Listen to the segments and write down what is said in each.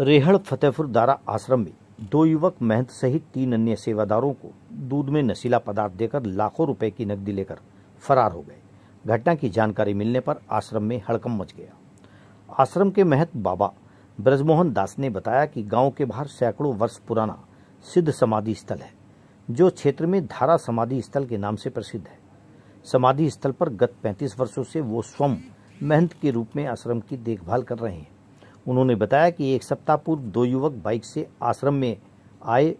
रेहड़ फतेहपुर दारा आश्रम में दो युवक महंत सहित तीन अन्य सेवादारों को दूध में नशीला पदार्थ देकर लाखों रुपए की नकदी लेकर फरार हो गए घटना की जानकारी मिलने पर आश्रम में हड़कम मच गया आश्रम के महंत बाबा ब्रजमोहन दास ने बताया कि गांव के बाहर सैकड़ों वर्ष पुराना सिद्ध समाधि स्थल है जो क्षेत्र में धारा समाधि स्थल के नाम से प्रसिद्ध है समाधि स्थल पर गत 35 वर्षों से वो स्वयं महंत के रूप में आश्रम की देखभाल कर रहे हैं उन्होंने बताया कि एक सप्ताह पूर्व दो युवक बाइक से आश्रम में आए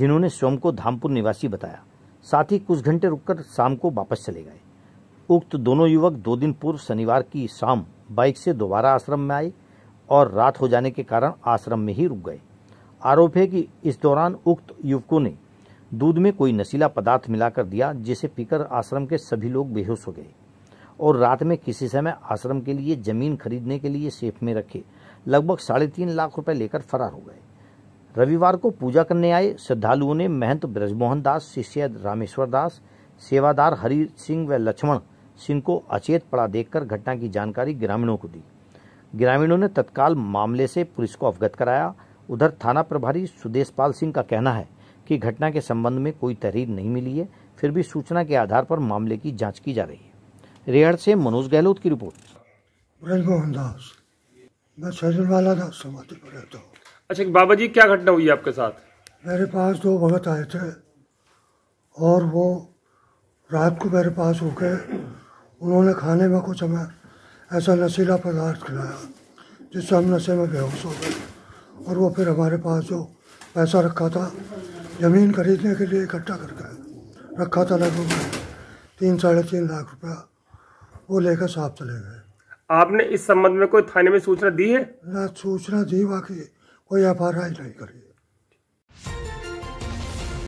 जिन्होंने स्वयं को धामपुर निवासी बताया साथ ही कुछ घंटे रुककर शाम को वापस चले गए उक्त दोनों युवक दो दिन पूर्व शनिवार की शाम बाइक से दोबारा आश्रम में आए और रात हो जाने के कारण आश्रम में ही रुक गए आरोप है कि इस दौरान उक्त युवकों ने दूध में कोई नशीला पदार्थ मिलाकर दिया जिसे पीकर आश्रम के सभी लोग बेहोश हो गए और रात में किसी समय आश्रम के लिए जमीन खरीदने के लिए सेफ में रखे लगभग साढ़े तीन लाख रुपए लेकर फरार हो गए रविवार को पूजा करने आए श्रद्धालुओं ने महंत ब्रजमोहन दास शिष्य रामेश्वर दास सेवादार हरि सिंह व लक्ष्मण सिंह को अचेत पड़ा देखकर घटना की जानकारी ग्रामीणों को दी ग्रामीणों ने तत्काल मामले से पुलिस को अवगत कराया उधर थाना प्रभारी सुदेश पाल सिंह का कहना है कि घटना के संबंध में कोई तहरीर नहीं मिली है फिर भी सूचना के आधार पर मामले की जांच की जा रही है रेहड़ से मनोज गहलोत की रिपोर्ट ब्रजमोहन दास मैं सजन वाला था समस्तीपुर रहता हूँ अच्छा बाबा जी क्या घटना हुई आपके साथ मेरे पास दो भगत आए थे और वो रात को मेरे पास हो गए उन्होंने खाने में कुछ हमें ऐसा नशीला पदार्थ खिलाया जिससे हम नशे में बेहोश हो गए और वो फिर हमारे पास जो पैसा रखा था ज़मीन खरीदने के लिए इकट्ठा करके रखा था लगभग तीन साढ़े तीन लाख रुपया वो लेकर साफ चले गए आपने इस संबंध में कोई थाने में सूचना दी है ना सूचना दी बाकी कोई एफ आई नहीं करी